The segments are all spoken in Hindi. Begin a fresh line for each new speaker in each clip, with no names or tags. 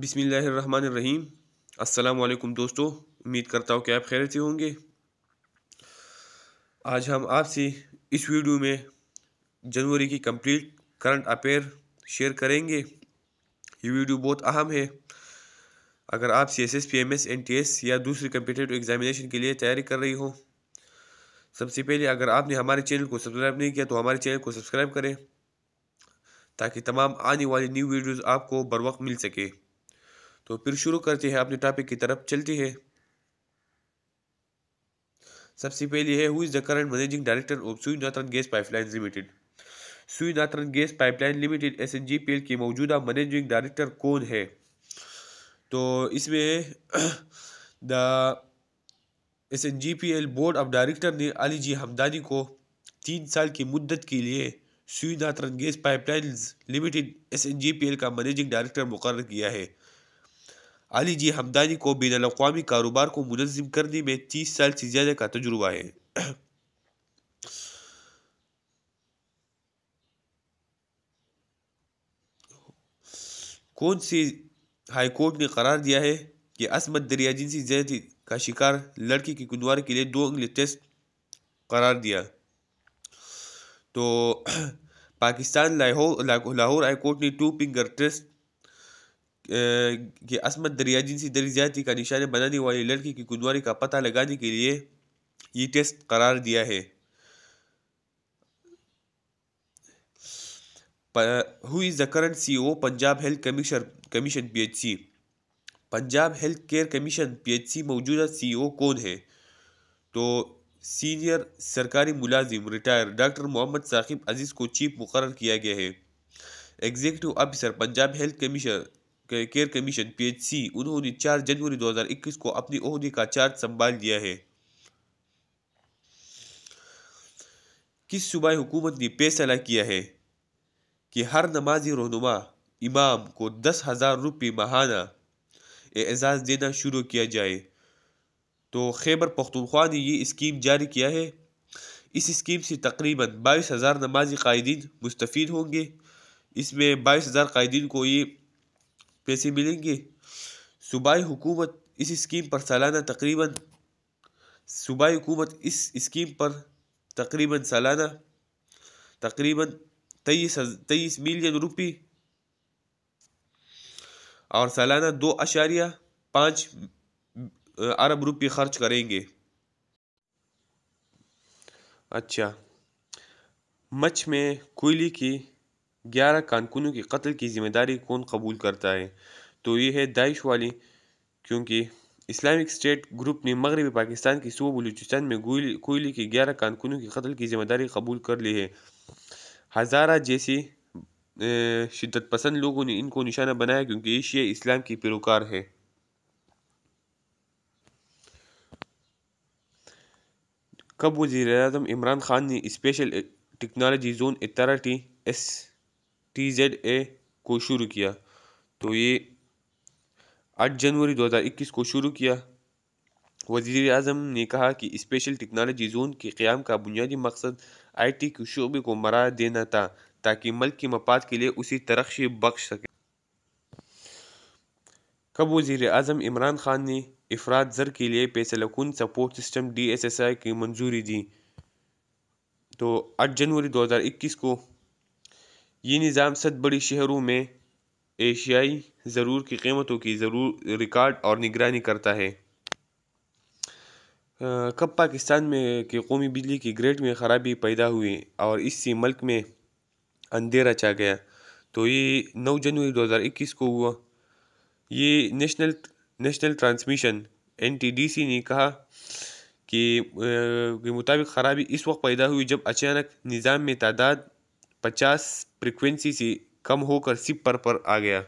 बिसमीम अल्लाम दोस्तों उम्मीद करता हूँ कि आप खैर से होंगे आज हम आपसे इस वीडियो में जनवरी की कंप्लीट करंट अफेयर शेयर करेंगे ये वीडियो बहुत अहम है अगर आप C S S P M S N T S या दूसरी कम्पिटेटिव एग्जामिनेशन के लिए तैयारी कर रही हो सबसे पहले अगर आपने हमारे चैनल को सब्सक्राइब नहीं किया तो हमारे चैनल को सब्सक्राइब करें ताकि तमाम आने वाली न्यू वीडियोज़ आपको बर वक्त मिल सके तो फिर शुरू करती है अपने टॉपिक की तरफ चलती है सबसे पहले है who is the current managing director of Northern Gas Pipeline Limited Northern Gas Pipeline Limited S N G P L की मौजूदा मैनेजिंग डायरेक्टर कौन है तो इसमें the S N G P L board of director ने अली जी हमदानी को तीन साल की मुद्दत के लिए Northern Gas Pipelines Limited S N G P L का मैनेजिंग डायरेक्टर मुकर किया है अली जी हमदानी को बैन अवी कारोबार को मुनम करने में तीस साल से ज़्यादा का तजुर्बा है कौन सी हाई कोर्ट ने करार दिया है कि असमत दरिया जिनसी जैत का शिकार लड़की की गुनवार के लिए दो अंगले टेस्ट करार दिया तो पाकिस्तान लाहौर लाहौर हाई कोर्ट ने टू फिंगर टेस्ट कि असमत दरिया जिनसी दर्जियाती का निशाना बनाने वाली लड़की की गुदवारी का पता लगाने के लिए ये टेस्ट करार दिया है who is the current C O Punjab health commission commission P H C Punjab health care commission P H C मौजूदा सी ओ e कौन है तो सीनियर सरकारी मुलाजिम रिटायर डॉक्टर मोहम्मद साकिब अजीज़ को चीफ मुकर किया गया है executive officer Punjab health commission care commission PHC उन्होंने 4 जनवरी 2021 को अपने ओहदे का चार्ज संभाल दिया है किस सूबाई हुकूमत ने फैसला किया है कि हर नमाजी रहनुमा इमाम को दस हज़ार रुपये माहाना एजाज़ देना शुरू किया जाए तो खैबर पख्तनख्वा ने ये स्कीम जारी किया है इस स्कीम से तकरीबन बाईस हज़ार नमाजी कायदीन मुस्तफ़ होंगे इसमें बाईस हज़ार कायदीन को ये पैसे मिलेंगे सूबाई हुकूमत इस स्कीम पर सालाना तकरीबन सूबाई हुकूमत इस स्कीम पर तकरीबन सालाना तकरीबन तेईस तेईस मिलियन रुपये और सालाना दो अशारिया पाँच अरब रुपये खर्च करेंगे अच्छा मच्छ में कोयले की ग्यारह कानकुनों के कत्ल की जिम्मेदारी कौन कबूल करता है तो ये है दाइश वाली क्योंकि इस्लामिक स्टेट ग्रुप ने मगरबी पाकिस्तान की सूबा बलूचिस्तान में कोयले के ग्यारह कानकुनों के कत्ल की जिम्मेदारी कबूल कर ली है हज़ारा जैसे शिद्दत पसंद लोगों ने इनको निशाना बनाया क्योंकि एशिया इस्लाम की पैरोकार है कब वजीर अजम इमरान खान ने special technology zone authority S T Z A को शुरू किया तो ये आठ जनवरी 2021 को शुरू किया वजीर अजम ने कहा कि स्पेशल टेक्नोलॉजी जोन के क्याम का बुनियादी मकसद आई टी के शोबे को मरा देना था ताकि मल्क के मफाद के लिए उसी तरक्शी बख्श सके कब वजीर अजम इमरान खान ने अफराद जर के लिए पेसलकुन support system D S S I की मंजूरी दी तो आठ जनवरी दो हज़ार इक्कीस को ये निज़ाम सद बड़ी शहरों में एशियाई ज़रूर की कीमतों की ज़रूर रिकॉर्ड और निगरानी करता है कब पाकिस्तान में के कौमी बिजली की ग्रेड में ख़राबी पैदा हुई और इससे मल्क में अंधेरा छा गया तो ये 9 जनवरी 2021 को हुआ ये नेशनल नेशनल ट्रांसमिशन एनटीडीसी ने कहा कि के मुताबिक ख़राबी इस वक्त पैदा हुई जब अचानक निज़ाम में तादाद पचास फ्रिक्वेंसी से कम होकर सिप पर पर आ गया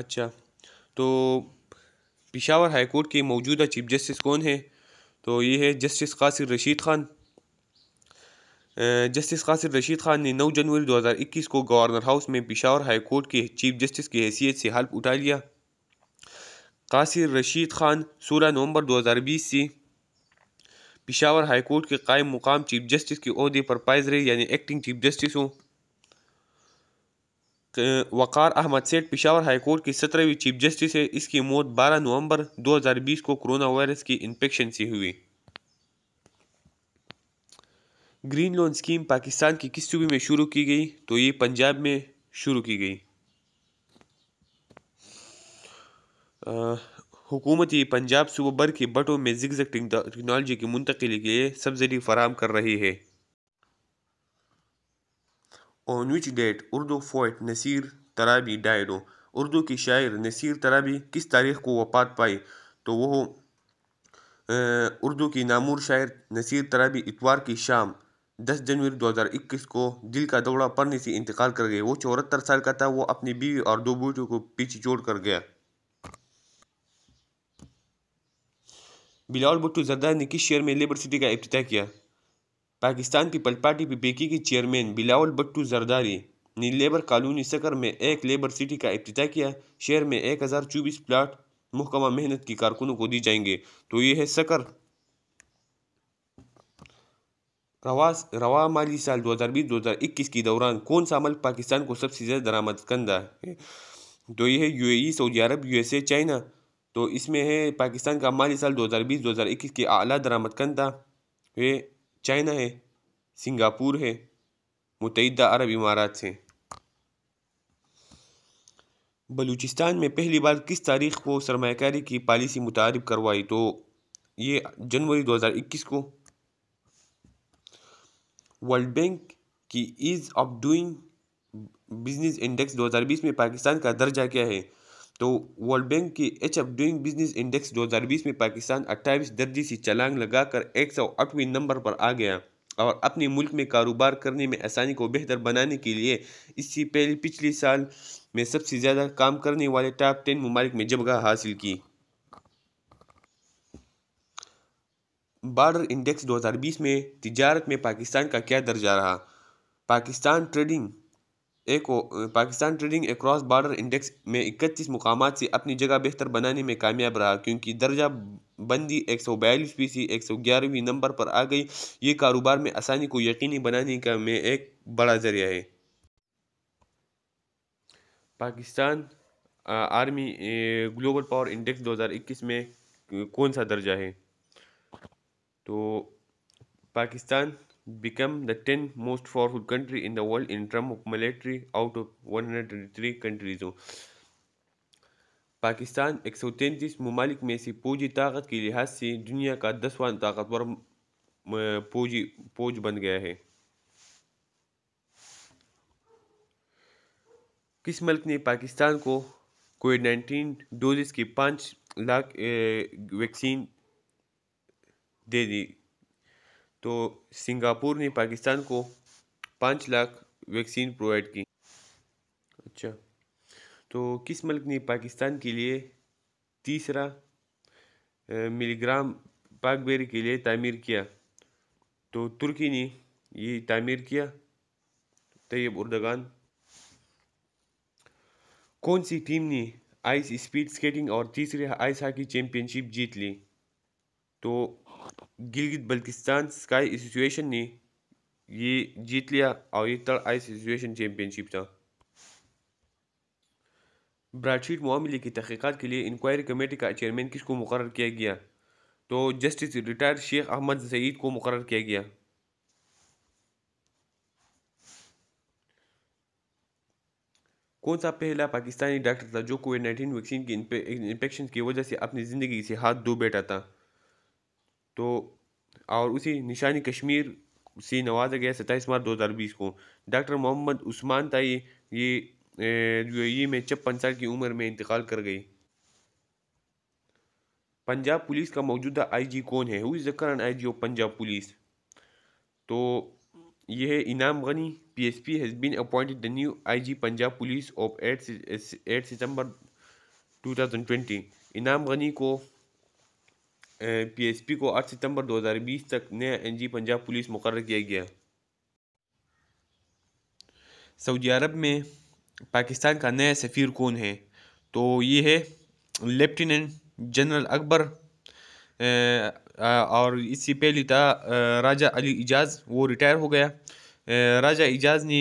अच्छा तो पिशावर हाईकोर्ट के मौजूदा चीफ जस्टिस कौन है तो ये है जस्टिस कासिर रशीद खान जस्टिस कासिर रशीद खान ने 9 जनवरी 2021 को गवर्नर हाउस में पिशावर हाईकोर्ट के चीफ जस्टिस की हैसियत से हल्फ उठा लिया कासिर रशीद खान 16 नवंबर 2020 से पिशावर हाईकोर्ट के कायम मुकाम चीफ जस्टिस के अहदे पर पाइजरे यानी एक्टिंग चीफ जस्टिस हूँ वक़ार अहमद सेठ पिशावर हाईकोर्ट की सत्रहवीं चीफ जस्टिस है इसकी मौत 12 नवंबर 2020 को कोरोना वायरस की इन्फेक्शन से हुई ग्रीन लोन स्कीम पाकिस्तान की किस सूबे में शुरू की गई तो ये पंजाब में शुरू की गई हुकूमती पंजाब सूबों भर के बटों में जिगजग टेक्नोलॉजी की मुंतकली के लिए सब्सिडी फराम कर रही है ऑन विच डेट उर्दू फोट नसीर तराबी डायडो उर्दू की शायर नसीर तराबी किस तारीख को वफात पाई तो वह उर्दू की नामूर शायर नसीर तराबी इतवार की शाम 10 जनवरी 2021 को दिल का दौड़ा पड़ने से इंतकाल कर गए वो चौहत्तर साल का था वो अपनी बीवी और दो बूटों को पीछे जोड़ कर गया बिलाल भुट्टो जरदारी ने किस शेयर में लेबर सिटी का अफ्ताह किया पाकिस्तान पीपल पार्टी पीपीके की चेयरमैन बिलावल भट्टू जरदारी ने लेबर कॉलोनी सकर में एक लेबर सिटी का अफ्ताह किया शहर में एक हज़ार चौबीस प्लाट महकमा मेहनत की कारकुनों को दी जाएंगे तो ये है सकर रवा रवा माली साल 2020-2021 के दौरान कौन सा अमल पाकिस्तान को सबसे ज़्यादा दरामद कंदा है तो यह UAE Saudi Arab USA China तो इसमें है पाकिस्तान का माली साल 2020-2021 के आला दरामद कंदा है चाइना है सिंगापुर है मुतहद अरब इमारात हैं बलूचिस्तान में पहली बार किस तारीख को सरमाकारी की पॉलिसी मुतारब करवाई तो ये जनवरी 2021 को वर्ल्ड बैंक की ease of doing business index 2020 में पाकिस्तान का दर्जा क्या है तो वर्ल्ड बैंक की ease of doing business index 2020 में पाकिस्तान 28 दर्जी से चलांग लगाकर 108वें नंबर पर आ गया और अपने मुल्क में कारोबार करने में आसानी को बेहतर बनाने के लिए इससे पहले पिछले साल में सबसे ज़्यादा काम करने वाले टॉप टेन ममालिक में जगह हासिल की बार्डर इंडेक्स 2020 में तिजारत में पाकिस्तान का क्या दर्जा रहा पाकिस्तान ट्रेडिंग एक Pakistan trading across border index में इकतीस मुकाम से अपनी जगह बेहतर बनाने में कामयाब रहा क्योंकि दर्जा बंदी एक सौ बयालीस फीसदी एक सौ ग्यारहवीं नंबर पर आ गई ये कारोबार में आसानी को यकीनी बनाने का में एक बड़ा जरिया है Pakistan army global power index 2021 में कौन सा दर्जा है तो Pakistan become the 10 most powerful country in the world in terms of military out of hundred countries हो पाकिस्तान एक सौ तैंतीस ममालिक में से फौजी ताकत के लिहाज से दुनिया का दसवां ताकतवर फौजी फौज बन गया है किस मल्क ने पाकिस्तान को कोविड नाइन्टीन डोजेस की पाँच लाख वैक्सीन दे दी तो सिंगापुर ने पाकिस्तान को पाँच लाख वैक्सीन प्रोवाइड की अच्छा तो किस मल्क ने पाकिस्तान के लिए तीसरा मिलीग्राम पाकबेरी के लिए तामीर किया तो तुर्की ने ये तामीर किया तैयब उर्दगान कौन सी टीम ने आइस स्पीड स्केटिंग और तीसरे आइस हॉकी चैम्पियनशिप जीत ली तो गिलगित बल्किस्तान स्काई एसोसिएशन ने ये जीत लिया और ये थर्ड आइस एसोसिएशन चैम्पियनशिप था ब्राडशीट मामले की तहकीकत के लिए इंक्वायरी कमेटी का चेयरमैन किसको मुकर किया गया तो जस्टिस रिटायर्ड शेख अहमद सईद को मुकर किया गया कौन सा पहला पाकिस्तानी डॉक्टर था जो कोविड नाइन्टीन वैक्सीन की इन्फेक्शन की वजह से अपनी ज़िंदगी से हाथ धो बैठा था तो और उसी निशानी कश्मीर से नवाजा गया सत्ताईस मार्च बीस को डॉक्टर मोहम्मद उस्मान ताई ये यूएई में छप्पन साल की उम्र में इंतकाल कर गई पंजाब पुलिस का मौजूदा आईजी कौन है who is the current IG of Punjab police तो यह Inam Ghani PSP has been appointed the new IG Punjab police of eight eight सितंबर 2020 इनाम गनी को पीएसपी को 8 सितंबर 2020 तक नया एनजी पंजाब पुलिस मुकर किया गया सऊदी अरब में पाकिस्तान का नया सफ़ीर कौन है तो ये है लेफ्टिनेंट जनरल अकबर और इससे पहले था राजा अली इजाज़ वो रिटायर हो गया राजा इजाज़ ने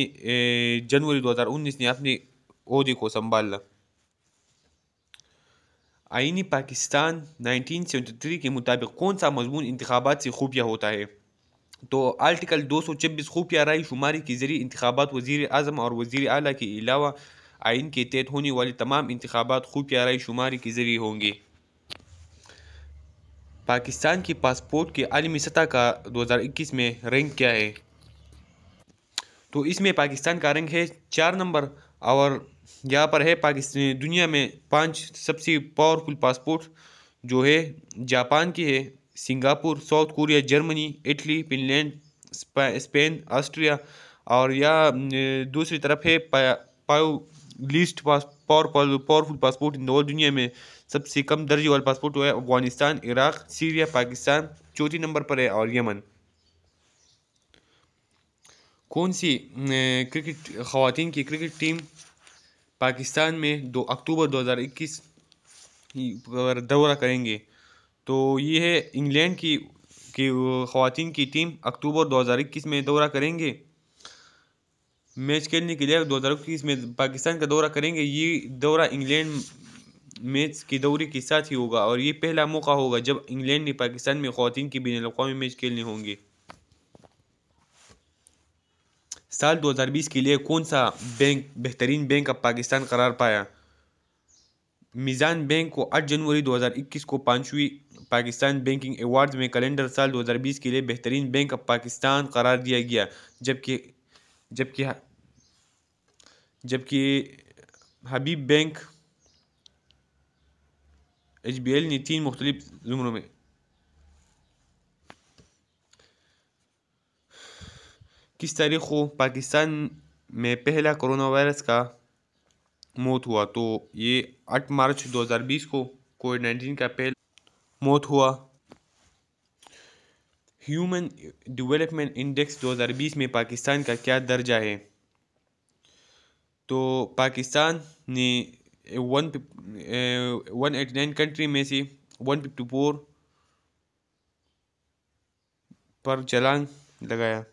जनवरी 2019 ने अपने अहदे को संभाला आइनी पाकिस्तान 1973 के मुताबिक कौन सा मजमून इंतबात से खुफिया होता है तो आर्टिकल दो सौ छब्बीस खुफिया राय शुमारी के ज़रिए इंतबात वजीर अजम और वजीर अली के अलावा आइन के तहत होने वाले तमाम इंतबात खुफिया राय शुमारी के ज़रिए होंगे पाकिस्तान की पासपोर्ट के आलमी सतह का 2021 में रैंक क्या है तो इसमें पाकिस्तान का रैंक है चार नंबर और यहाँ पर है पाकिस्तान दुनिया में पांच सबसे पावरफुल पासपोर्ट जो है जापान की है Singapore South Korea Germany Italy Finland Spain Austria और यह दूसरी तरफ है पाओ list pass power powerful passport in और दुनिया में सबसे कम दर्जे वाला पासपोर्ट है अफगानिस्तान इराक सीरिया पाकिस्तान चौथी नंबर पर है और यमन कौन सी क्रिकेट ख़वान की क्रिकेट टीम पाकिस्तान में दो अक्टूबर 2021 हज़ार दौरा करेंगे तो ये है इंग्लैंड की कि खातन की टीम अक्टूबर 2021 में दौरा करेंगे मैच खेलने के लिए 2021 में पाकिस्तान का दौरा करेंगे ये दौरा इंग्लैंड मैच के दौरे के साथ ही होगा और ये पहला मौका होगा जब इंग्लैंड ने पाकिस्तान में खातन की बिन अवी मैच खेलने होंगे साल 2020 के लिए कौन सा बैंक बेहतरीन बैंक ऑफ पाकिस्तान करार पाया मिज़ान बैंक को 8 जनवरी 2021 को पाँचवीं पाकिस्तान बैंकिंग एवार्ड में कैलेंडर साल 2020 के लिए बेहतरीन बैंक ऑफ पाकिस्तान करार दिया गया जबकि जबकि जबकि Habib bank H B L ने तीन मुख्तलिफ जुमरों में इक्कीस तारीख को पाकिस्तान में पहला कोरोना वायरस का मौत हुआ तो ये आठ मार्च 2020 को कोविड नाइन्टीन का पहला मौत हुआ ह्यूमन डेवलपमेंट इंडेक्स 2020 में पाकिस्तान का क्या दर्जा है तो पाकिस्तान ने one one eighty nine country में से वन फिफ्टी फोर पर चलान लगाया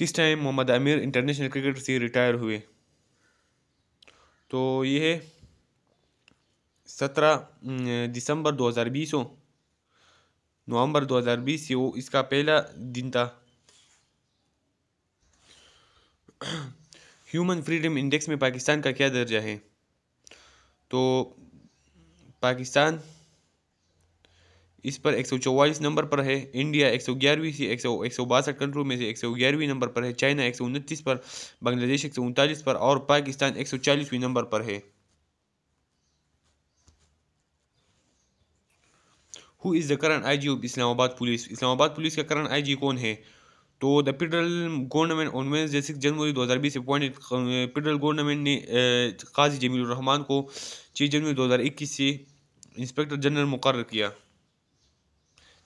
किस time Mohammad Amir international cricket से रिटायर हुए तो ये है सत्रह दिसंबर दो हज़ार बीस हो नवंबर दो हज़ार बीस से वो इसका पहला दिन था ह्यूमन फ्रीडम इंडेक्स में पाकिस्तान का क्या दर्जा है तो पाकिस्तान इस पर एक नंबर पर है इंडिया एक सौ ग्यारहवीं से एक सौ एक सौ बासठ कंट्रोल में से एक सौ ग्यारहवीं नंबर पर है चाइना एक सौ उनतीस पर बांग्लादेश एक सौ उनतालीस पर और पाकिस्तान एक सौ चालीसवीं नंबर पर है who is the current I G of Islamabad police Islamabad police का करंट आई जी कौन है तो the federal government on Wednesday six जनवरी हज़ार से अपॉइंटेड फेडरल गवर्नमेंट ने काजी जमील रहमान को छः जनवरी दो हजार इक्कीस से इंस्पेक्टर जनरल मुकर किया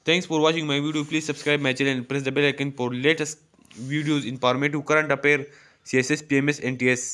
Thanks for watching my video. Please subscribe my channel and press the bell icon for latest videos informative current affair CSS, PMS NTS.